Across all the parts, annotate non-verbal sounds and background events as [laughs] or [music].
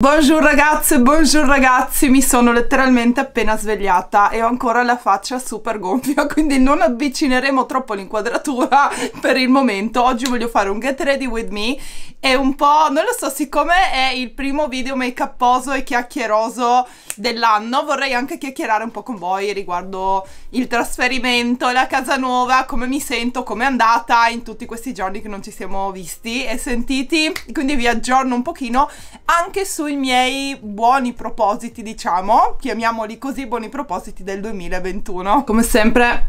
Buongiorno ragazze, buongiorno ragazzi, mi sono letteralmente appena svegliata e ho ancora la faccia super gonfia, [laughs] quindi non avvicineremo troppo l'inquadratura [laughs] per il momento. Oggi voglio fare un get ready with me e un po', non lo so, siccome è il primo video make uposo e chiacchieroso dell'anno, vorrei anche chiacchierare un po' con voi riguardo il trasferimento, la casa nuova, come mi sento, come è andata in tutti questi giorni che non ci siamo visti e sentiti, quindi vi aggiorno un pochino anche su i miei buoni propositi, diciamo, chiamiamoli così, buoni propositi del 2021. Come sempre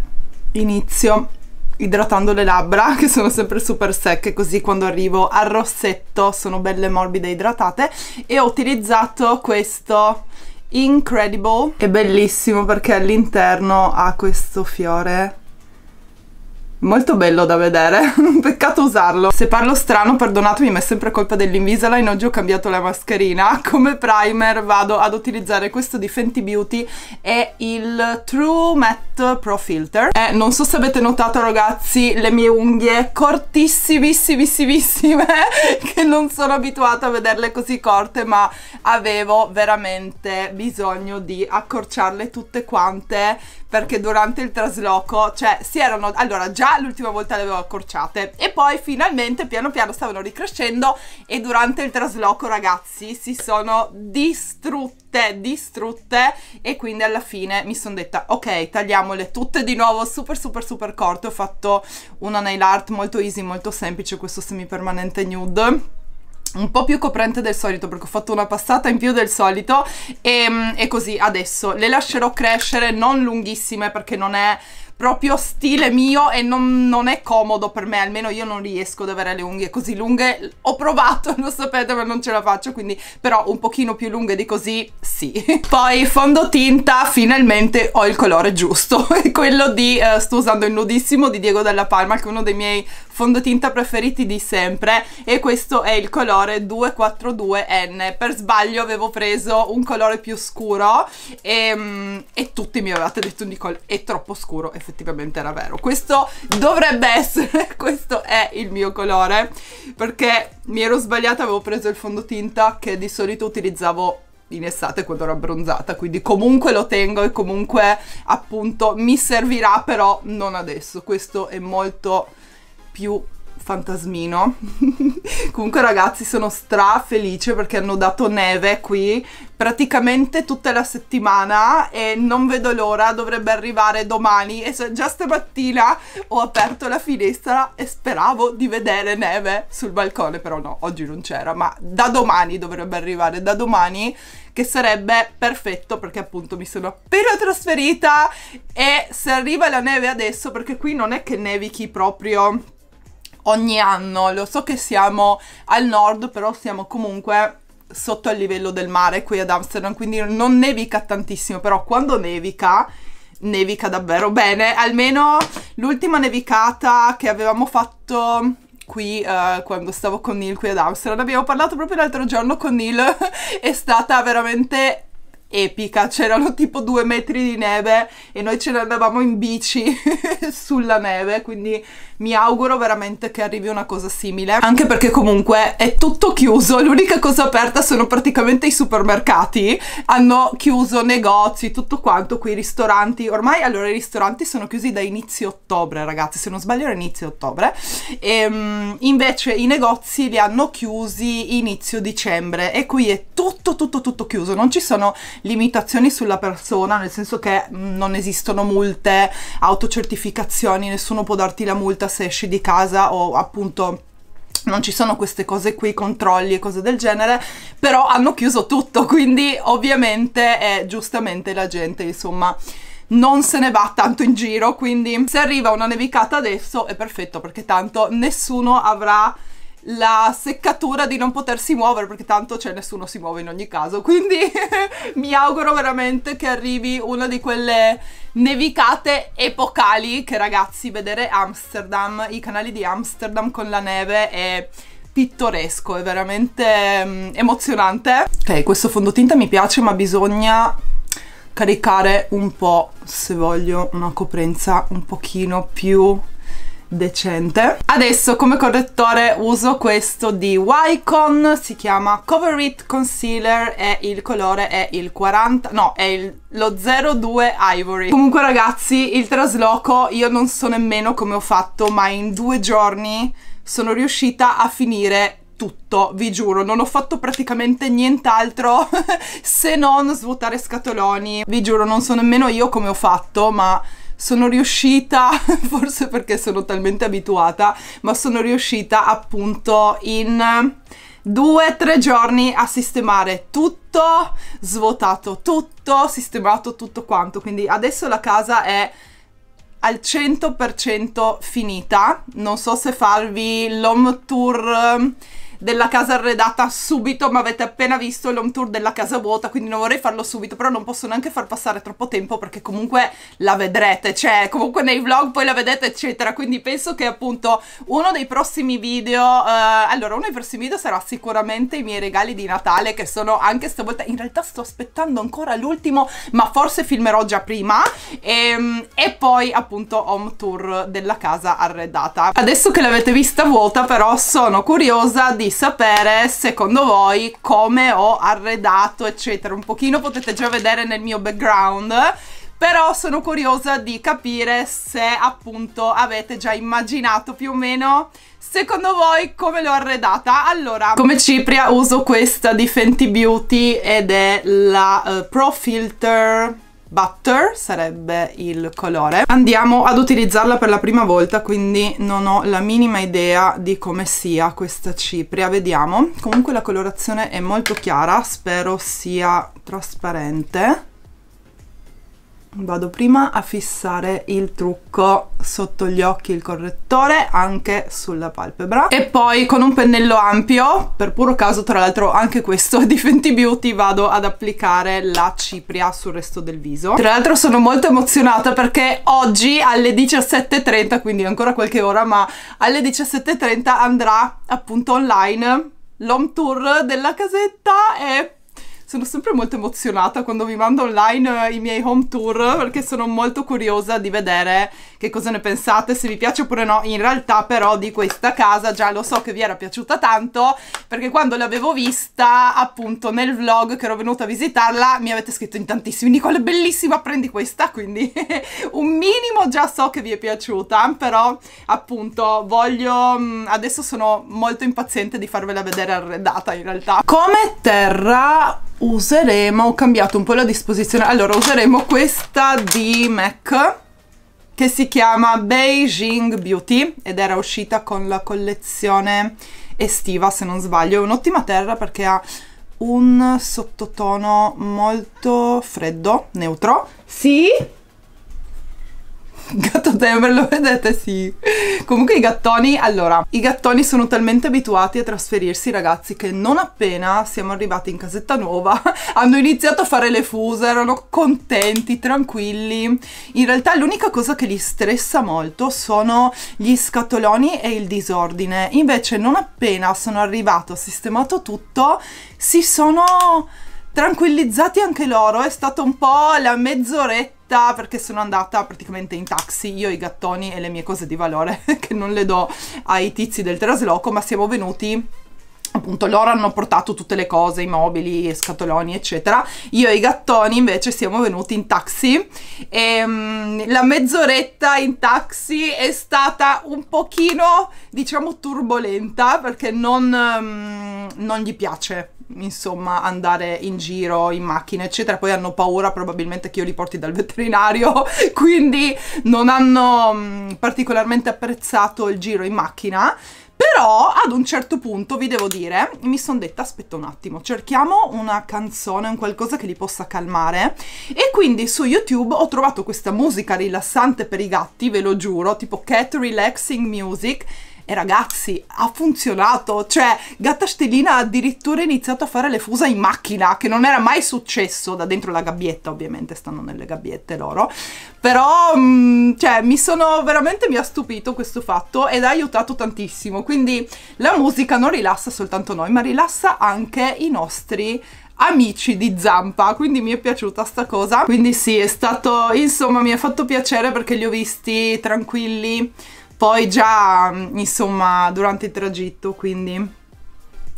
inizio idratando le labbra [laughs] che sono sempre super secche così quando arrivo al rossetto sono belle morbide idratate e ho utilizzato questo Incredible è bellissimo perché all'interno ha questo fiore Molto bello da vedere, [laughs] peccato usarlo. Se parlo strano, perdonatemi, ma è sempre colpa dell'Invisalign. Oggi ho cambiato la mascherina. [laughs] Come primer vado ad utilizzare questo di Fenty Beauty e il True Matte Pro Filter. E eh, non so se avete notato, ragazzi, le mie unghie cortissimissimissime, [laughs] che non sono abituata a vederle così corte, ma avevo veramente bisogno di accorciarle tutte quante perché durante il trasloco, cioè, si erano... Allora, già l'ultima volta le avevo accorciate e poi finalmente piano piano stavano ricrescendo e durante il trasloco ragazzi si sono distrutte, distrutte e quindi alla fine mi sono detta ok tagliamole tutte di nuovo super super super corte, ho fatto una nail art molto easy, molto semplice, questo semi permanente nude un po' più coprente del solito perché ho fatto una passata in più del solito e, ehm, e così adesso le lascerò crescere non lunghissime perché non è proprio stile mio e non, non, è comodo per me, almeno io non riesco ad avere le unghie così lunghe, ho provato, [laughs] lo sapete ma non ce la faccio, quindi però un pochino più lunghe di così sì. [laughs] Poi fondotinta, finalmente ho il colore giusto, [laughs] quello di, eh, sto usando il nudissimo di Diego Della Palma che è uno dei miei fondotinta preferiti di sempre e questo è il colore 242N. Per sbaglio avevo preso un colore più scuro e, ehm, e tutti mi avevate detto Nicole è troppo scuro, effettivamente era vero. Questo dovrebbe essere, [laughs] questo è il mio colore perché mi ero sbagliata, avevo preso il fondotinta che di solito utilizzavo in estate quando ero abbronzata, quindi comunque lo tengo e comunque appunto mi servirà però non adesso, questo è molto più fantasmino [laughs] comunque ragazzi sono stra felice perché hanno dato neve qui praticamente tutta la settimana e non vedo l'ora dovrebbe arrivare domani e già stamattina ho aperto la finestra e speravo di vedere neve sul balcone però no oggi non c'era ma da domani dovrebbe arrivare da domani che sarebbe perfetto perché appunto mi sono appena trasferita e se arriva la neve adesso perché qui non è che nevichi proprio ogni anno. Lo so che siamo al nord, però siamo comunque sotto il livello del mare qui ad Amsterdam, quindi non nevica tantissimo, però quando nevica nevica davvero bene, almeno l'ultima nevicata che avevamo fatto qui uh, quando stavo con Neil qui ad Amsterdam, abbiamo parlato proprio l'altro giorno con Neil, [laughs] è stata veramente epica, c'erano tipo due metri di neve e noi ce ne andavamo in bici [laughs] sulla neve, quindi mi auguro veramente che arrivi una cosa simile anche perché comunque è tutto chiuso l'unica cosa aperta sono praticamente i supermercati hanno chiuso negozi tutto quanto qui i ristoranti ormai allora i ristoranti sono chiusi da inizio ottobre ragazzi se non sbaglio era inizio ottobre e, ehm, invece i negozi li hanno chiusi inizio dicembre e qui è tutto tutto tutto chiuso non ci sono limitazioni sulla persona nel senso che mm, non esistono multe autocertificazioni nessuno può darti la multa se esci di casa o appunto non ci sono queste cose qui, controlli e cose del genere, però hanno chiuso tutto, quindi ovviamente è giustamente la gente, insomma, non se ne va tanto in giro, quindi se arriva una nevicata adesso è perfetto perché tanto nessuno avrà la seccatura di non potersi muovere perché tanto c'è cioè, nessuno si muove in ogni caso [laughs] quindi mi auguro veramente che arrivi una di quelle nevicate epocali che ragazzi vedere Amsterdam i canali di Amsterdam con la neve è pittoresco è veramente um, emozionante ok questo fondotinta mi piace ma bisogna caricare un po' se voglio una coprenza un pochino più decente. Adesso come correttore uso questo di Wycon, si chiama Cover It Concealer e il colore è il 40, no è il, lo 02 Ivory. Comunque ragazzi il trasloco io non so nemmeno come ho fatto ma in due giorni sono riuscita a finire tutto, vi giuro, non ho fatto praticamente nient'altro [laughs] se non svuotare scatoloni. Vi giuro, non so nemmeno io come ho fatto, ma sono riuscita, [laughs] forse perché sono talmente abituata, ma sono riuscita appunto in due o tre giorni a sistemare tutto, svuotato tutto, sistemato tutto quanto. Quindi adesso la casa è al 100% finita. Non so se farvi l'home tour della casa arredata subito, ma avete appena visto l'home tour della casa vuota, quindi non vorrei farlo subito, però non posso neanche far passare troppo tempo perché comunque la vedrete, cioè comunque nei vlog poi la vedete eccetera, quindi penso che appunto uno dei prossimi video, eh, allora uno dei prossimi video sarà sicuramente i miei regali di Natale che sono anche stavolta, in realtà sto aspettando ancora l'ultimo, ma forse filmerò già prima e, ehm, e poi appunto home tour della casa arredata. Adesso che l'avete vista vuota però sono curiosa di sapere secondo voi come ho arredato eccetera un pochino potete già vedere nel mio background però sono curiosa di capire se appunto avete già immaginato più o meno secondo voi come l'ho arredata allora come cipria uso questa di Fenty Beauty ed è la uh, Pro Filter Butter sarebbe il colore. Andiamo ad utilizzarla per la prima volta, quindi non ho la minima idea di come sia questa cipria. Vediamo. Comunque la colorazione è molto chiara, spero sia trasparente vado prima a fissare il trucco sotto gli occhi il correttore anche sulla palpebra e poi con un pennello ampio per puro caso tra l'altro anche questo [laughs] di Fenty Beauty vado ad applicare la cipria sul resto del viso tra l'altro sono molto emozionata perché oggi alle 17.30 quindi ancora qualche ora ma alle 17.30 andrà appunto online l'home tour della casetta e sono sempre molto emozionata quando vi mando online eh, i miei home tour perché sono molto curiosa di vedere che cosa ne pensate, se vi piace oppure no. In realtà però di questa casa già lo so che vi era piaciuta tanto perché quando l'avevo vista appunto nel vlog che ero venuta a visitarla mi avete scritto in tantissimi Nicole bellissima prendi questa quindi [laughs] un minimo già so che vi è piaciuta però appunto voglio mm, adesso sono molto impaziente di farvela vedere arredata in realtà come terra useremo ho cambiato un po' la disposizione allora useremo questa di MAC che si chiama Beijing Beauty ed era uscita con la collezione estiva se non sbaglio è un'ottima terra perché ha un sottotono molto freddo neutro sì [laughs] Gatto Temer, lo vedete? Sì. Comunque i gattoni, allora, i gattoni sono talmente abituati a trasferirsi, ragazzi, che non appena siamo arrivati in casetta nuova [laughs] hanno iniziato a fare le fuse, erano contenti, tranquilli. In realtà l'unica cosa che li stressa molto sono gli scatoloni e il disordine. Invece non appena sono arrivato, ho sistemato tutto, si sono tranquillizzati anche loro, è stata un po' la mezz'oretta fatta perché sono andata praticamente in taxi, io i gattoni e le mie cose di valore [laughs] che non le do ai tizi del trasloco, ma siamo venuti appunto loro hanno portato tutte le cose, i mobili, scatoloni eccetera, io e i gattoni invece siamo venuti in taxi e um, la mezz'oretta in taxi è stata un pochino diciamo turbolenta perché non, um, non gli piace insomma andare in giro in macchina eccetera poi hanno paura probabilmente che io li porti dal [laughs] veterinario quindi non hanno mh, mm, particolarmente apprezzato il giro in macchina però ad un certo punto vi devo dire, mi sono detta aspetta un attimo, cerchiamo una canzone, un qualcosa che li possa calmare e quindi su YouTube ho trovato questa musica rilassante per i gatti, ve lo giuro, tipo cat relaxing music e eh, ragazzi, ha funzionato, cioè Gatta Stellina ha addirittura iniziato a fare le fusa in macchina, che non era mai successo da dentro la gabbietta, ovviamente stanno nelle gabbiette loro, però mh, mm, cioè, mi sono veramente, mi ha stupito questo fatto ed ha aiutato tantissimo, quindi la musica non rilassa soltanto noi, ma rilassa anche i nostri amici di Zampa, quindi mi è piaciuta sta cosa. Quindi sì, è stato, insomma, mi ha fatto piacere perché li ho visti tranquilli poi già insomma durante il tragitto quindi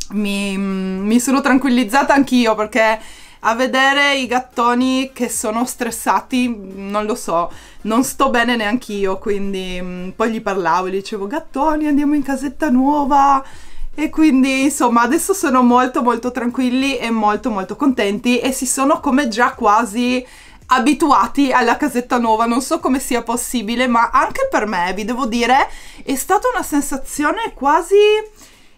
mi, mi sono tranquillizzata anch'io perché a vedere i gattoni che sono stressati, non lo so, non sto bene neanche io, quindi mm, poi gli parlavo, gli dicevo gattoni andiamo in casetta nuova e quindi insomma adesso sono molto molto tranquilli e molto molto contenti e si sono come già quasi abituati alla casetta nuova, non so come sia possibile, ma anche per me, vi devo dire, è stata una sensazione quasi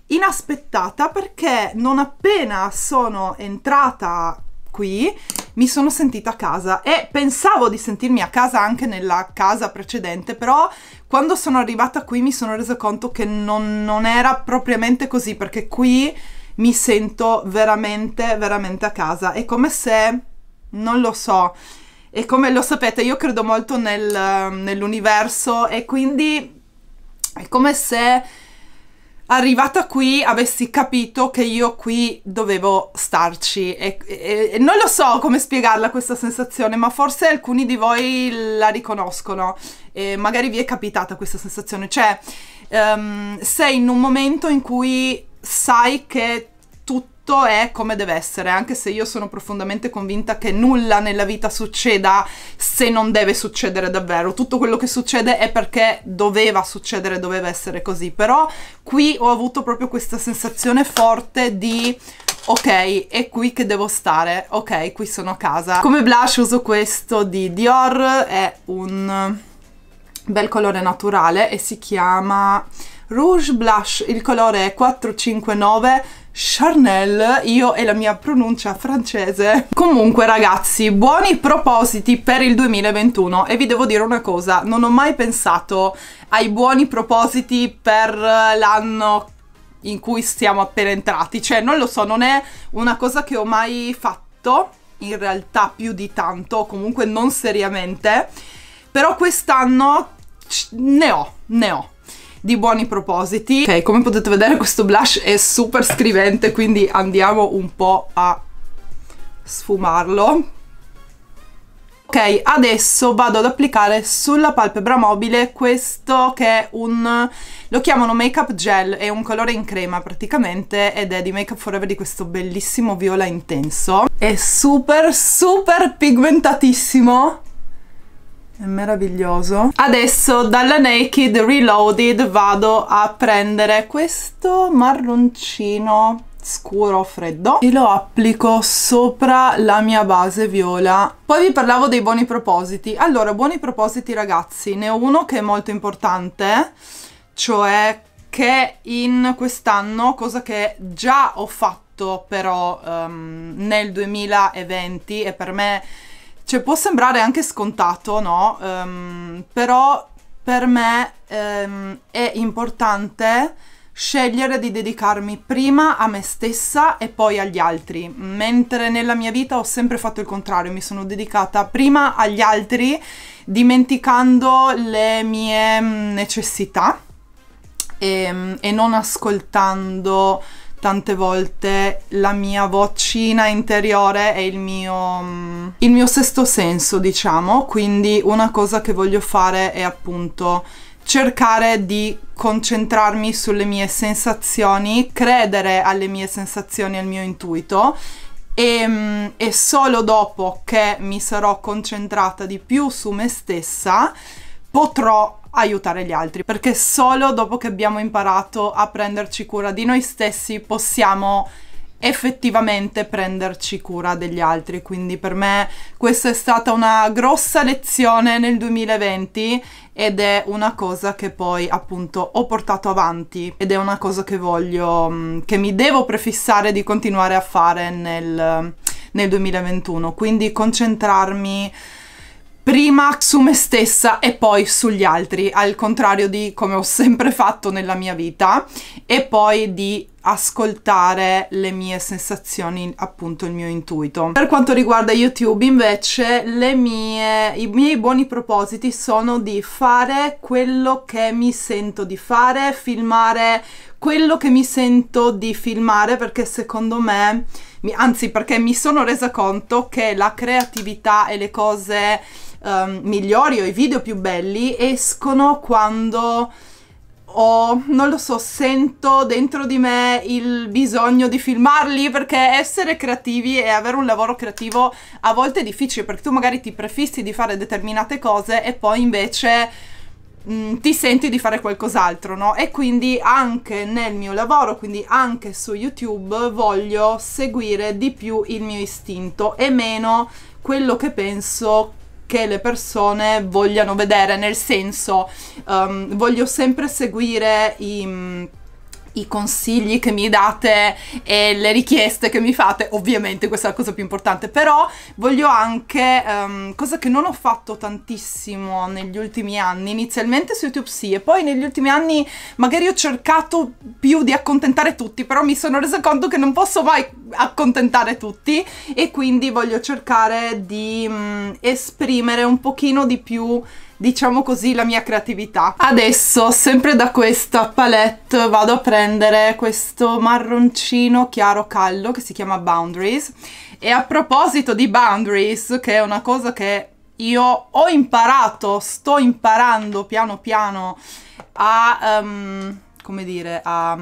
inaspettata perché non appena sono entrata qui mi sono sentita a casa e pensavo di sentirmi a casa anche nella casa precedente, però quando sono arrivata qui mi sono resa conto che non, non era propriamente così perché qui mi sento veramente, veramente a casa. È come se, non lo so, e come lo sapete, io credo molto nel, nell'universo e quindi è come se arrivata qui avessi capito che io qui dovevo starci e, e, e, non lo so come spiegarla questa sensazione ma forse alcuni di voi la riconoscono e magari vi è capitata questa sensazione cioè um, sei in un momento in cui sai che tutto è come deve essere, anche se io sono profondamente convinta che nulla nella vita succeda se non deve succedere davvero. Tutto quello che succede è perché doveva succedere, doveva essere così. Però qui ho avuto proprio questa sensazione forte di ok, è qui che devo stare, ok, qui sono a casa. Come blush uso questo di Dior, è un bel colore naturale e si chiama Rouge Blush, il colore è 459 Charnel, io e la mia pronuncia francese. Comunque ragazzi, buoni propositi per il 2021 e vi devo dire una cosa, non ho mai pensato ai buoni propositi per l'anno in cui siamo appena entrati, cioè non lo so, non è una cosa che ho mai fatto in realtà più di tanto, comunque non seriamente, però quest'anno ne ho, ne ho di buoni propositi. Ok, come potete vedere questo blush è super scrivente, quindi andiamo un po' a sfumarlo. Ok, adesso vado ad applicare sulla palpebra mobile questo che è un, lo chiamano Make Up Gel, è un colore in crema praticamente ed è di Make Up Forever di questo bellissimo viola intenso. È super super pigmentatissimo è meraviglioso adesso dalla Naked Reloaded vado a prendere questo marroncino scuro freddo e lo applico sopra la mia base viola poi vi parlavo dei buoni propositi allora buoni propositi ragazzi ne ho uno che è molto importante cioè che in quest'anno cosa che già ho fatto però um, nel 2020 e per me cioè può sembrare anche scontato, no? Um, però per me um, è importante scegliere di dedicarmi prima a me stessa e poi agli altri, mentre nella mia vita ho sempre fatto il contrario, mi sono dedicata prima agli altri dimenticando le mie mm, necessità e, ehm, e non ascoltando tante volte la mia vocina interiore e il mio, mm, il mio sesto senso, diciamo, quindi una cosa che voglio fare è appunto cercare di concentrarmi sulle mie sensazioni, credere alle mie sensazioni, al mio intuito e, mm, e solo dopo che mi sarò concentrata di più su me stessa potrò aiutare gli altri, perché solo dopo che abbiamo imparato a prenderci cura di noi stessi possiamo effettivamente prenderci cura degli altri. Quindi per me questa è stata una grossa lezione nel 2020 ed è una cosa che poi appunto ho portato avanti ed è una cosa che voglio, mm, che mi devo prefissare di continuare a fare nel, nel 2021. Quindi concentrarmi prima su me stessa e poi sugli altri, al contrario di come ho sempre fatto nella mia vita, e poi di ascoltare le mie sensazioni, appunto il mio intuito. Per quanto riguarda YouTube invece, mie, i miei buoni propositi sono di fare quello che mi sento di fare, filmare quello che mi sento di filmare perché secondo me, anzi perché mi sono resa conto che la creatività e le cose um, migliori o i video più belli escono quando o non lo so, sento dentro di me il bisogno di filmarli perché essere creativi e avere un lavoro creativo a volte è difficile perché tu magari ti prefissi di fare determinate cose e poi invece mh, mm, ti senti di fare qualcos'altro, no? E quindi anche nel mio lavoro, quindi anche su YouTube voglio seguire di più il mio istinto e meno quello che penso che le persone vogliano vedere, nel senso um, voglio sempre seguire i i consigli che mi date e le richieste che mi fate, ovviamente questa è la cosa più importante, però voglio anche, um, cosa che non ho fatto tantissimo negli ultimi anni, inizialmente su YouTube sì, e poi negli ultimi anni magari ho cercato più di accontentare tutti, però mi sono resa conto che non posso mai accontentare tutti e quindi voglio cercare di um, esprimere un pochino di più diciamo così, la mia creatività. Adesso, sempre da questa palette, vado a prendere questo marroncino chiaro callo che si chiama Boundaries. E a proposito di Boundaries, che è una cosa che io ho imparato, sto imparando piano piano a, um, come dire, a,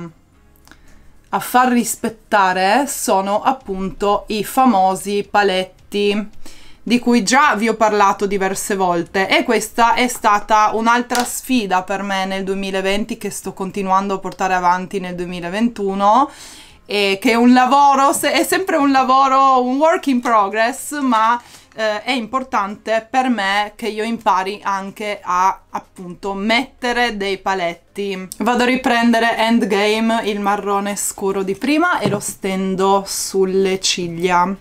a far rispettare, sono appunto i famosi paletti di cui già vi ho parlato diverse volte e questa è stata un'altra sfida per me nel 2020 che sto continuando a portare avanti nel 2021 e che è un lavoro, è sempre un lavoro, un work in progress, ma eh, è importante per me che io impari anche a appunto mettere dei paletti. Vado a riprendere Endgame, il marrone scuro di prima e lo stendo sulle ciglia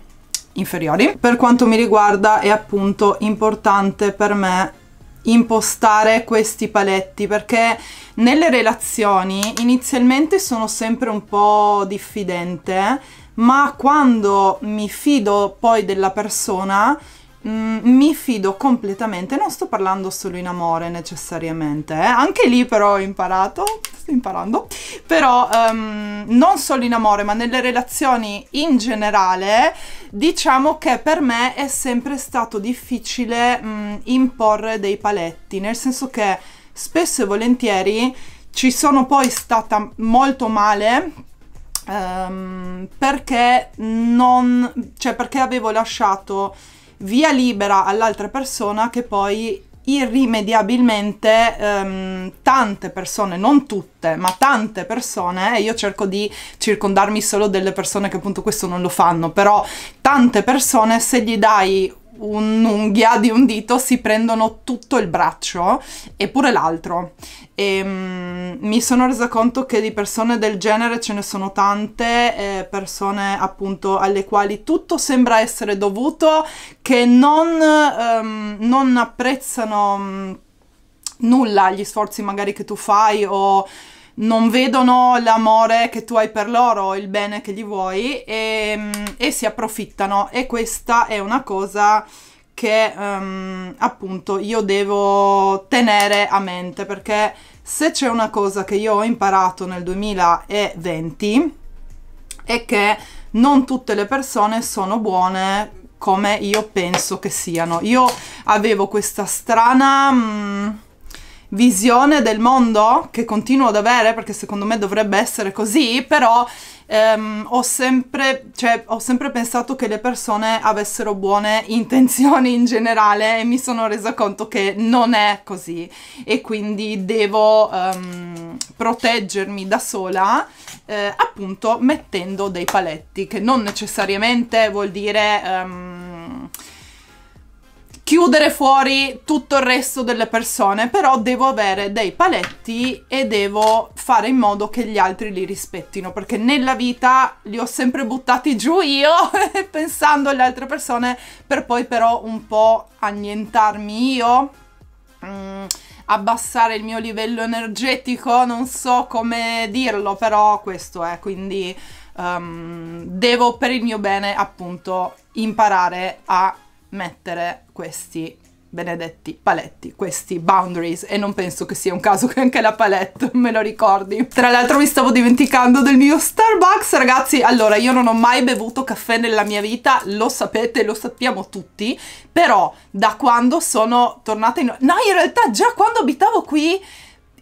inferiori. Per quanto mi riguarda è appunto importante per me impostare questi paletti perché nelle relazioni inizialmente sono sempre un po' diffidente ma quando mi fido poi della persona Mm, mi fido completamente, non sto parlando solo in amore necessariamente, eh? anche lì però ho imparato, sto imparando, però um, non solo in amore ma nelle relazioni in generale, diciamo che per me è sempre stato difficile mm, imporre dei paletti, nel senso che spesso e volentieri ci sono poi stata molto male um, perché non, cioè perché avevo lasciato via libera all'altra persona che poi irrimediabilmente ehm, tante persone, non tutte, ma tante persone, e io cerco di circondarmi solo delle persone che appunto questo non lo fanno, però tante persone se gli dai un'unghia di un dito si prendono tutto il braccio e pure l'altro. E, um, mi sono resa conto che di persone del genere ce ne sono tante, eh, persone appunto alle quali tutto sembra essere dovuto, che non, um, non apprezzano um, nulla gli sforzi magari che tu fai o non vedono l'amore che tu hai per loro, il bene che gli vuoi e, e si approfittano e questa è una cosa che um, appunto io devo tenere a mente perché se c'è una cosa che io ho imparato nel 2020 è che non tutte le persone sono buone come io penso che siano. Io avevo questa strana... Mh, mm, visione del mondo che continuo ad avere, perché secondo me dovrebbe essere così, però ehm, ho, sempre, cioè, ho sempre pensato che le persone avessero buone [laughs] intenzioni in generale e mi sono resa conto che non è così e quindi devo ehm, proteggermi da sola eh, appunto mettendo dei paletti che non necessariamente vuol dire... Ehm, chiudere fuori tutto il resto delle persone, però devo avere dei paletti e devo fare in modo che gli altri li rispettino, perché nella vita li ho sempre buttati giù io, [laughs] pensando alle altre persone, per poi però un po' annientarmi io. Mm abbassare il mio livello energetico, non so come dirlo, però questo è, quindi um, devo per il mio bene appunto imparare a mettere questi benedetti paletti, questi boundaries e non penso che sia un caso che anche la palette [laughs] me lo ricordi. Tra l'altro mi stavo dimenticando del mio Starbucks, ragazzi, allora io non ho mai bevuto caffè nella mia vita, lo sapete, lo sappiamo tutti, però da quando sono tornata in... No, in realtà già quando abitavo qui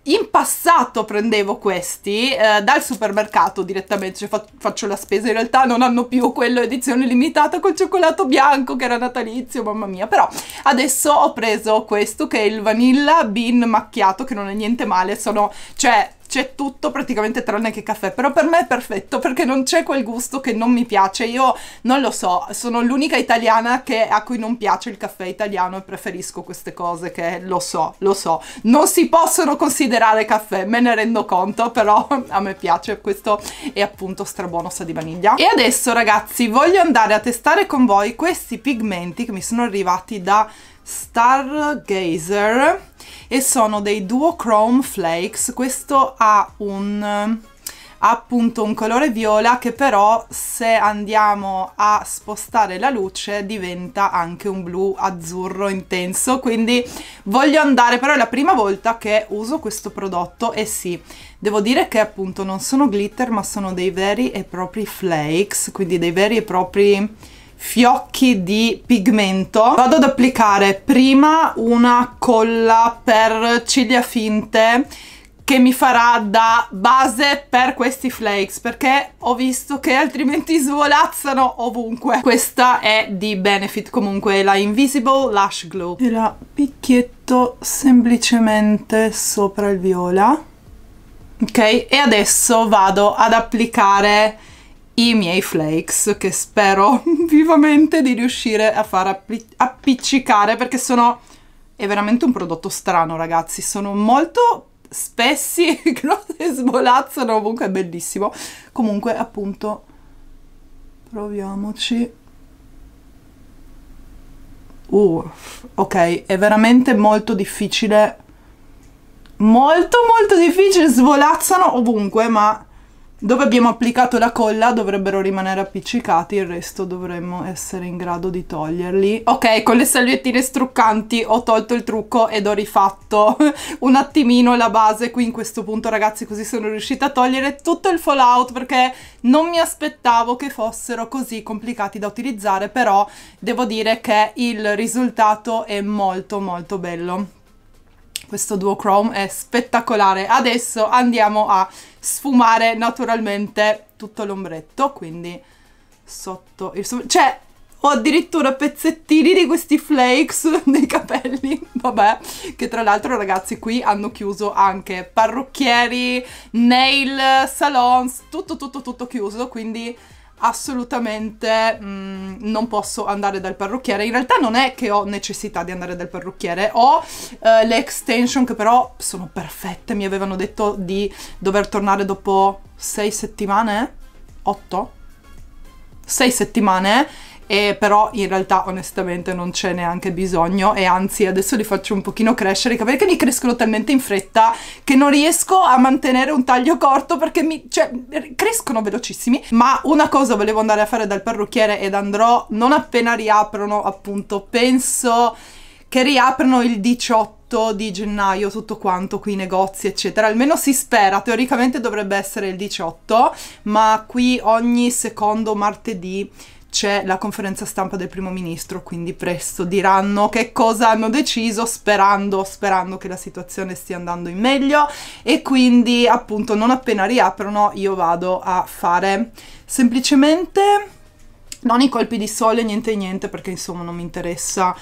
in passato prendevo questi eh, dal supermercato direttamente, cioè fa faccio la spesa, in realtà non hanno più quello edizione limitata col cioccolato bianco che era natalizio, mamma mia, però adesso ho preso questo che è il vanilla bean macchiato che non è niente male, sono, cioè c'è tutto praticamente tranne che caffè, però per me è perfetto perché non c'è quel gusto che non mi piace, io non lo so, sono l'unica italiana che, a cui non piace il caffè italiano e preferisco queste cose che lo so, lo so, non si possono considerare caffè, me ne rendo conto, però [laughs] a me piace, questo è appunto strabuono sa di vaniglia. E adesso ragazzi voglio andare a testare con voi questi pigmenti che mi sono arrivati da Stargazer e sono dei Duochrome Flakes, questo ha un eh, appunto un colore viola che però se andiamo a spostare la luce diventa anche un blu azzurro intenso quindi voglio andare però è la prima volta che uso questo prodotto e sì devo dire che appunto non sono glitter ma sono dei veri e propri flakes quindi dei veri e propri fiocchi di pigmento vado ad applicare prima una colla per ciglia finte che mi farà da base per questi flakes perché ho visto che altrimenti [laughs] svolazzano ovunque questa è di Benefit comunque la Invisible Lash glue e la picchietto semplicemente sopra il viola ok e adesso vado ad applicare i miei flakes che spero [laughs] vivamente di riuscire a far appi appiccicare perché sono... è veramente un prodotto strano ragazzi, sono molto spessi, [laughs] grossi, svolazzano, comunque è bellissimo. Comunque appunto proviamoci. Uh, ok, è veramente molto difficile, molto molto difficile, svolazzano ovunque ma dove abbiamo applicato la colla dovrebbero rimanere appiccicati, il resto dovremmo essere in grado di toglierli. Ok, con le salviettine struccanti ho tolto il trucco ed ho rifatto [laughs] un attimino la base qui in questo punto, ragazzi, così sono riuscita a togliere tutto il fallout perché non mi aspettavo che fossero così complicati da utilizzare, però devo dire che il risultato è molto molto bello questo duo chrome è spettacolare adesso andiamo a sfumare naturalmente tutto l'ombretto, quindi sotto il sopra... Cioè, ho addirittura pezzettini di questi flakes [laughs] nei capelli, vabbè, che tra l'altro ragazzi qui hanno chiuso anche parrucchieri, nail salons, tutto tutto tutto chiuso, quindi assolutamente mh, mm, non posso andare dal parrucchiere. In realtà non è che ho necessità di andare dal parrucchiere, ho eh, le extension che però sono perfette, mi avevano detto di dover tornare dopo 6 settimane, 8? 6 settimane eh, però in realtà onestamente non c'è neanche bisogno e anzi adesso li faccio un pochino crescere i capelli che mi crescono talmente in fretta che non riesco a mantenere un taglio corto perché mi, cioè, crescono velocissimi ma una cosa volevo andare a fare dal parrucchiere ed andrò non appena riaprono appunto penso che riaprono il 18 di gennaio tutto quanto qui i negozi eccetera almeno si spera teoricamente dovrebbe essere il 18 ma qui ogni secondo martedì c'è la conferenza stampa del primo ministro, quindi presto diranno che cosa hanno deciso sperando, sperando che la situazione stia andando in meglio e quindi appunto non appena riaprono io vado a fare semplicemente non i colpi di sole, niente niente perché insomma non mi interessa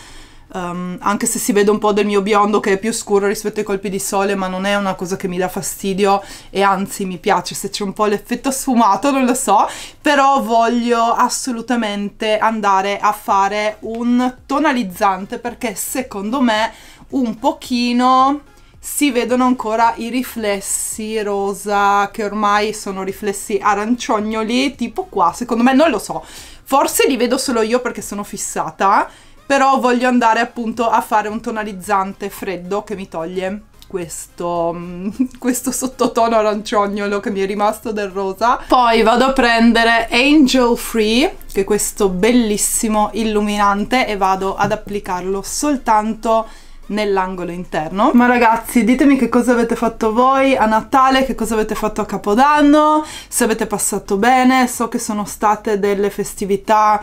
Um, anche se si vede un po' del mio biondo che è più scuro rispetto ai colpi di sole ma non è una cosa che mi dà fastidio e anzi mi piace se c'è un po' l'effetto sfumato non lo so però voglio assolutamente andare a fare un tonalizzante perché secondo me un pochino si vedono ancora i riflessi rosa che ormai sono riflessi arancionioli tipo qua secondo me non lo so forse li vedo solo io perché sono fissata però voglio andare appunto a fare un tonalizzante freddo che mi toglie questo, mm, [laughs] questo, sottotono arancioniolo che mi è rimasto del rosa. Poi vado a prendere Angel Free, che è questo bellissimo illuminante, e vado ad applicarlo soltanto nell'angolo interno ma ragazzi ditemi che cosa avete fatto voi a Natale che cosa avete fatto a Capodanno se avete passato bene so che sono state delle festività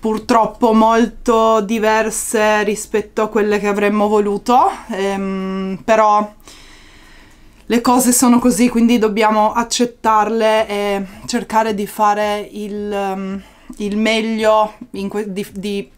purtroppo molto diverse rispetto a quelle che avremmo voluto, ehm, però le cose sono così, quindi dobbiamo accettarle e cercare di fare il, um, il meglio, di, di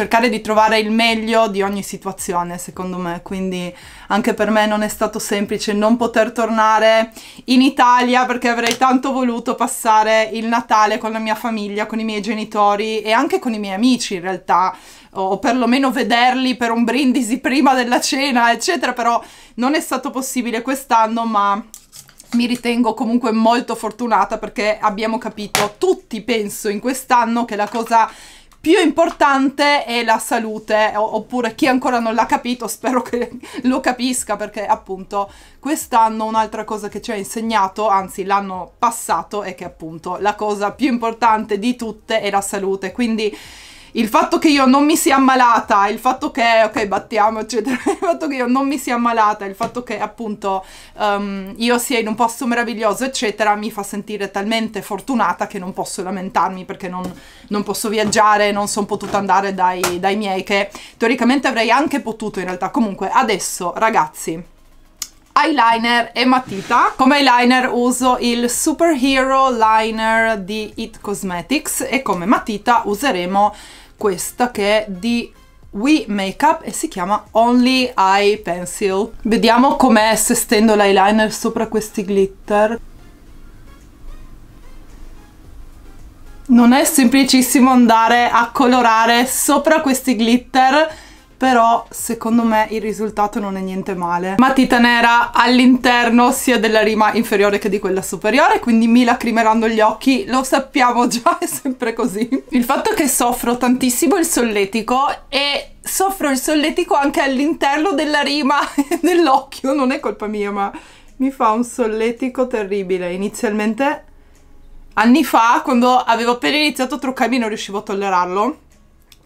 cercare di trovare il meglio di ogni situazione, secondo me. Quindi anche per me non è stato semplice non poter tornare in Italia perché avrei tanto voluto passare il Natale con la mia famiglia, con i miei genitori e anche con i miei amici in realtà o perlomeno vederli per un brindisi prima della cena, eccetera, però non è stato possibile quest'anno, ma mi ritengo comunque molto fortunata perché abbiamo capito tutti, penso, in quest'anno che la cosa più importante è la salute, oppure chi ancora non l'ha capito spero che lo capisca perché appunto quest'anno un'altra cosa che ci ha insegnato, anzi l'anno passato, è che appunto la cosa più importante di tutte è la salute, quindi il fatto che io non mi sia ammalata, il fatto che, ok, battiamo, eccetera, [laughs] il fatto che io non mi sia ammalata, il fatto che appunto um, io sia in un posto meraviglioso, eccetera, mi fa sentire talmente fortunata che non posso lamentarmi perché non, non posso viaggiare, non sono potuta andare dai, dai miei, che teoricamente avrei anche potuto in realtà. Comunque, adesso, ragazzi eyeliner e matita. Come eyeliner uso il Superhero Liner di It Cosmetics e come matita useremo questa che è di We Makeup e si chiama Only Eye Pencil. Vediamo com'è se stendo l'eyeliner sopra questi glitter. Non è semplicissimo andare a colorare sopra questi glitter però secondo me il risultato non è niente male. Matita nera all'interno sia della rima inferiore che di quella superiore, quindi mi lacrimeranno gli occhi, lo sappiamo già, è sempre così. Il fatto che soffro tantissimo il solletico e soffro il solletico anche all'interno della rima dell'occhio, [laughs] non è colpa mia, ma mi fa un solletico terribile. Inizialmente anni fa, quando avevo appena iniziato a truccarmi, non riuscivo a tollerarlo.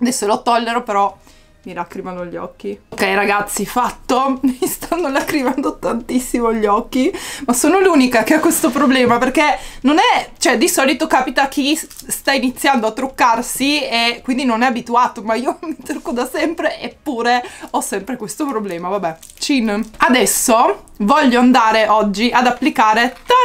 Adesso lo tollero, però mi lacrimano gli occhi. Ok ragazzi, fatto! [laughs] Mi stanno lacrimando tantissimo gli occhi, ma sono l'unica che ha questo problema perché non è... cioè di solito capita a chi sta iniziando a truccarsi e quindi non è abituato, ma io [laughs] mi trucco da sempre eppure ho sempre questo problema, vabbè. Cin. Adesso voglio andare oggi ad applicare... Tada!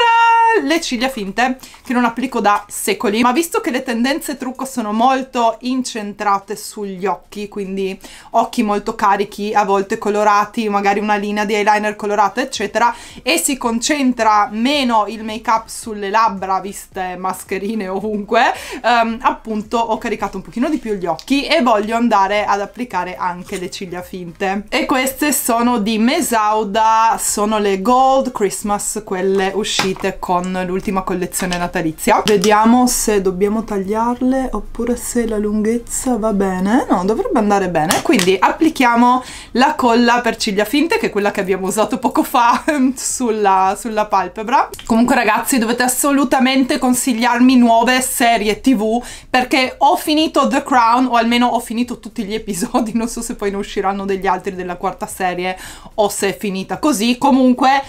le ciglia finte che non applico da secoli ma visto che le tendenze trucco sono molto incentrate sugli occhi quindi occhi molto carichi a volte colorati magari una linea di eyeliner colorata eccetera e si concentra meno il make up sulle labbra viste mascherine [laughs] ovunque um, appunto ho caricato un pochino di più gli occhi e voglio andare ad applicare anche le ciglia finte e queste sono di Mesauda sono le Gold Christmas quelle uscite con con l'ultima collezione natalizia. Vediamo se dobbiamo tagliarle oppure se la lunghezza va bene. No, dovrebbe andare bene. Quindi applichiamo la colla per ciglia finte, che è quella che abbiamo usato poco fa ehm, sulla, sulla palpebra. Comunque ragazzi dovete assolutamente consigliarmi nuove serie tv perché ho finito The Crown, o almeno ho finito tutti gli episodi, [laughs] non so se poi ne usciranno degli altri della quarta serie o se è finita così. Comunque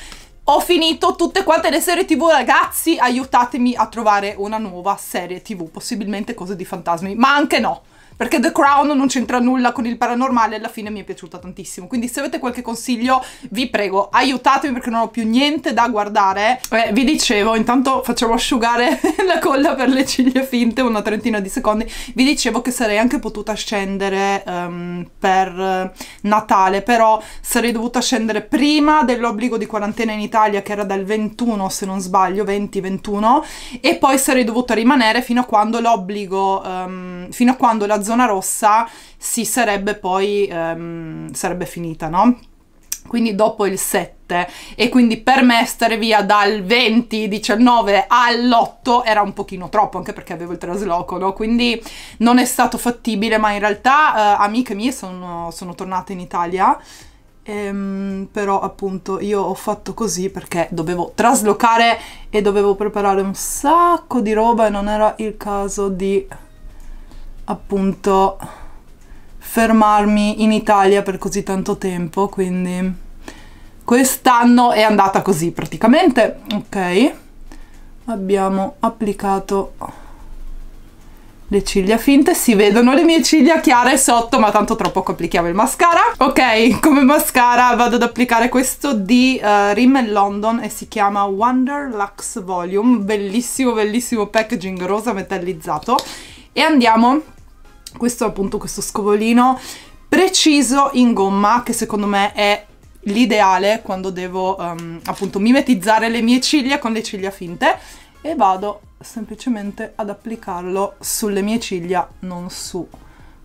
ho finito tutte quante le serie tv ragazzi, aiutatemi a trovare una nuova serie tv, possibilmente cose di fantasmi, ma anche no perché The Crown non c'entra nulla con il paranormale, alla fine mi è piaciuta tantissimo. Quindi se avete qualche consiglio, vi prego, aiutatemi perché non ho più niente da guardare. Eh, vi dicevo, intanto facciamo asciugare [laughs] la colla per le ciglia finte, una trentina di secondi. Vi dicevo che sarei anche potuta scendere um, per Natale, però sarei dovuta scendere prima dell'obbligo di quarantena in Italia, che era dal 21 se non sbaglio, 20-21, e poi sarei dovuta rimanere fino a quando l'obbligo, um, fino a quando la zona zona rossa si sarebbe poi ehm, sarebbe finita, no? Quindi dopo il 7 e quindi per me stare via dal 20, 19 all'8 era un pochino troppo anche perché avevo il trasloco no? quindi non è stato fattibile ma in realtà eh, amiche mie sono, sono tornate in Italia ehm, però appunto io ho fatto così perché dovevo traslocare e dovevo preparare un sacco di roba e non era il caso di appunto fermarmi in Italia per così tanto tempo, quindi quest'anno è andata così praticamente, ok? Abbiamo applicato le ciglia finte, si vedono le mie ciglia chiare sotto, ma tanto troppo poco applichiamo il mascara. Ok, [laughs] come mascara vado ad applicare questo di uh, eh, Rimmel London e si chiama Wonder Lux Volume, bellissimo bellissimo packaging rosa metallizzato e andiamo questo è appunto questo scovolino preciso in gomma che secondo me è l'ideale quando devo um, appunto mimetizzare le mie ciglia con le ciglia finte e vado semplicemente ad applicarlo sulle mie ciglia non su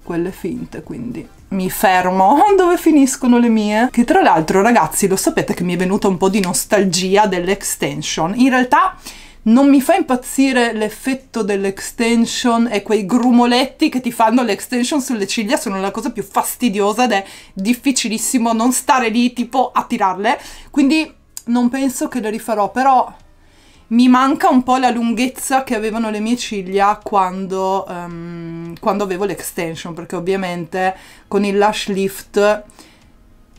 quelle finte quindi mi fermo [laughs] dove finiscono le mie che tra l'altro ragazzi lo sapete che mi è venuta un po' di nostalgia dell'extension in realtà non mi fa impazzire l'effetto dell'extension e quei grumoletti che ti fanno l'extension sulle ciglia sono la cosa più fastidiosa ed è difficilissimo non stare lì tipo a tirarle, quindi non penso che le rifarò, però mi manca un po' la lunghezza che avevano le mie ciglia quando, um, quando avevo l'extension, perché ovviamente con il lash lift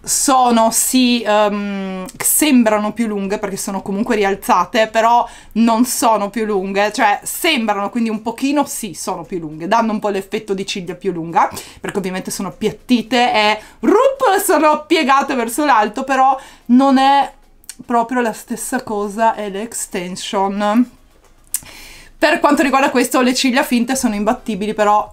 sono sì um, sembrano più lunghe perché sono comunque rialzate però non sono più lunghe cioè sembrano quindi un pochino sì sono più lunghe danno un po' l'effetto di ciglia più lunga perché ovviamente sono appiattite e rup, sono piegate verso l'alto però non è proprio la stessa cosa è l'extension per quanto riguarda questo le ciglia finte sono imbattibili però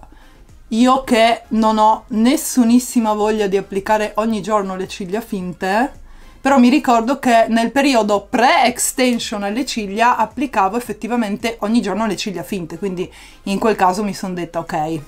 io che non ho nessunissima voglia di applicare ogni giorno le ciglia finte, però mi ricordo che nel periodo pre-extension alle ciglia applicavo effettivamente ogni giorno le ciglia finte, quindi in quel caso mi sono detta ok,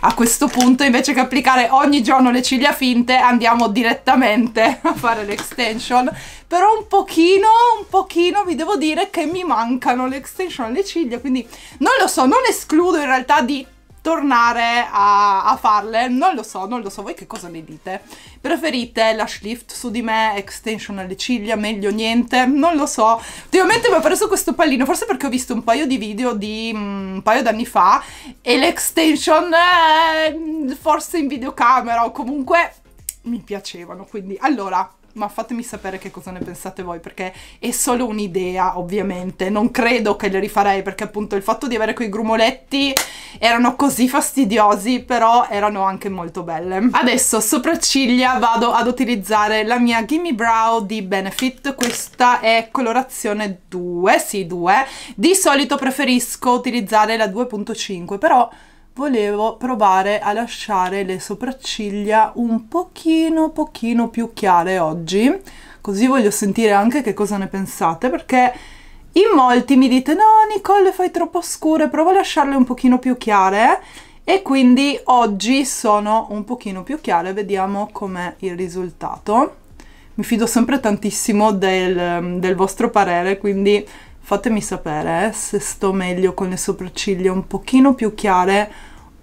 a questo punto invece che applicare ogni giorno le ciglia finte andiamo direttamente [laughs] a fare l'extension, però un pochino, un pochino vi devo dire che mi mancano le extension alle ciglia, quindi non lo so, non escludo in realtà di tornare a, a, farle, non lo so, non lo so, voi che cosa ne dite? Preferite lash lift su di me, extension alle ciglia, meglio niente, non lo so. Ultimamente mi ho preso questo pallino, forse perché ho visto un paio di video di um, un paio d'anni fa e l'extension eh, forse in videocamera o comunque mi piacevano, quindi allora ma fatemi sapere che cosa ne pensate voi perché è solo un'idea ovviamente non credo che le rifarei perché appunto il fatto di avere quei grumoletti erano così fastidiosi però erano anche molto belle adesso sopracciglia vado ad utilizzare la mia Gimme Brow di Benefit questa è colorazione 2 sì 2 di solito preferisco utilizzare la 2.5 però volevo provare a lasciare le sopracciglia un pochino pochino più chiare oggi così voglio sentire anche che cosa ne pensate perché in molti mi dite no Nicole fai troppo scure prova a lasciarle un pochino più chiare e quindi oggi sono un pochino più chiare vediamo com'è il risultato mi fido sempre tantissimo del, del vostro parere quindi fatemi sapere eh, se sto meglio con le sopracciglia un pochino più chiare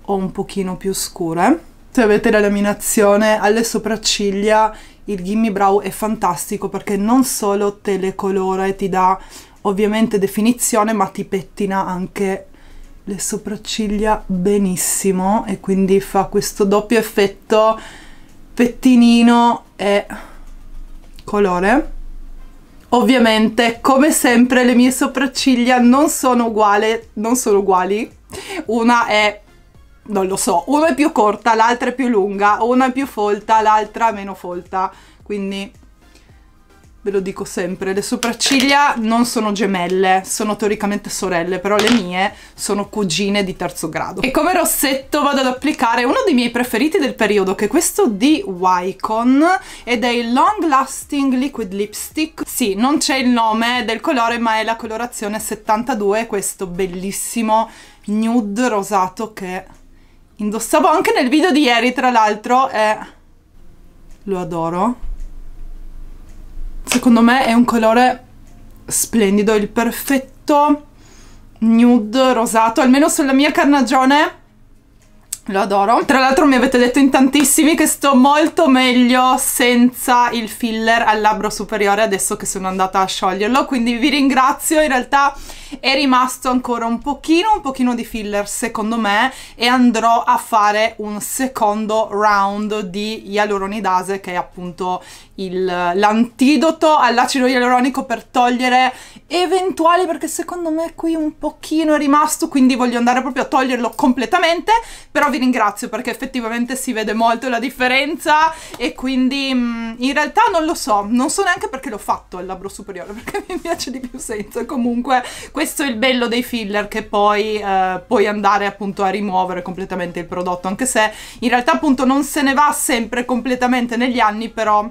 o un pochino più scure. Se avete la laminazione alle sopracciglia il Gimme Brow è fantastico perché non solo te le colora e ti dà ovviamente definizione ma ti pettina anche le sopracciglia benissimo e quindi fa questo doppio effetto pettinino e colore Ovviamente, come sempre, le mie sopracciglia non sono uguali, non sono uguali. Una è non lo so, una è più corta, l'altra è più lunga, una è più folta, l'altra meno folta, quindi ve lo dico sempre, le sopracciglia non sono gemelle, sono teoricamente sorelle, però le mie sono cugine di terzo grado. E come rossetto vado ad applicare uno dei miei preferiti del periodo, che è questo di Wycon, ed è il Long Lasting Liquid Lipstick. Sì, non c'è il nome del colore, ma è la colorazione 72, questo bellissimo nude rosato che indossavo anche nel video di ieri, tra l'altro, e... Lo adoro secondo me è un colore splendido, il perfetto nude rosato, almeno sulla mia carnagione lo adoro. Tra l'altro mi avete detto in tantissimi che sto molto meglio senza il filler al labbro superiore adesso che sono andata a scioglierlo, quindi vi ringrazio in realtà è rimasto ancora un pochino, un pochino di filler secondo me e andrò a fare un secondo round di ialuronidase che è appunto l'antidoto all'acido ialuronico per togliere eventuali perché secondo me qui un pochino è rimasto quindi voglio andare proprio a toglierlo completamente però vi ringrazio perché effettivamente si vede molto la differenza e quindi mm, in realtà non lo so non so neanche perché l'ho fatto il labbro superiore [laughs] perché mi piace di più senza comunque questo questo è il bello dei filler che poi eh, puoi andare appunto a rimuovere completamente il prodotto, anche se in realtà appunto non se ne va sempre completamente negli anni, però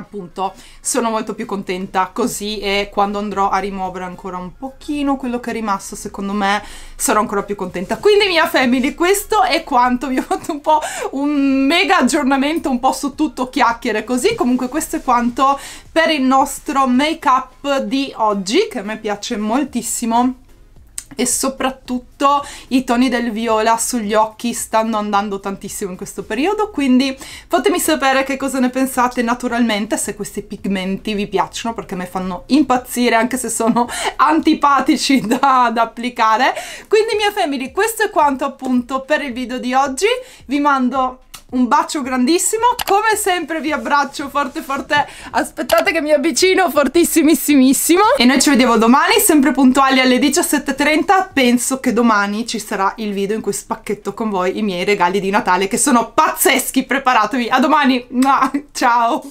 appunto sono molto più contenta così e quando andrò a rimuovere ancora un pochino quello che è rimasto secondo me sarò ancora più contenta quindi mia family questo è quanto vi ho fatto un po' un mega aggiornamento un po' su tutto chiacchiere così comunque questo è quanto per il nostro make up di oggi che a me piace moltissimo e soprattutto i toni del viola sugli occhi stanno andando tantissimo in questo periodo quindi fatemi sapere che cosa ne pensate naturalmente se questi pigmenti vi piacciono perché mi fanno impazzire anche se sono [laughs] antipatici da, da applicare quindi mia family questo è quanto appunto per il video di oggi vi mando un bacio grandissimo, come sempre vi abbraccio forte forte, aspettate che mi avvicino fortissimissimissimo e noi ci vediamo domani, sempre puntuali alle 17.30, penso che domani ci sarà il video in cui spacchetto con voi i miei regali di Natale che sono pazzeschi, preparatevi, a domani, ciao!